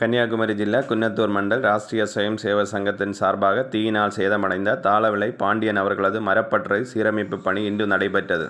கன்னியாகுமரி ஜில்லா குன்னத்தூர் மண்டல் ராஷ்டிரிய சுயம் சேவை சங்கத்தின் சார்பாக தீயினால் சேதமடைந்த தாளவிலை பாண்டியன் அவர்களது மரப்பற்றை சீரமைப்பு பணி இன்று நடைபெற்றது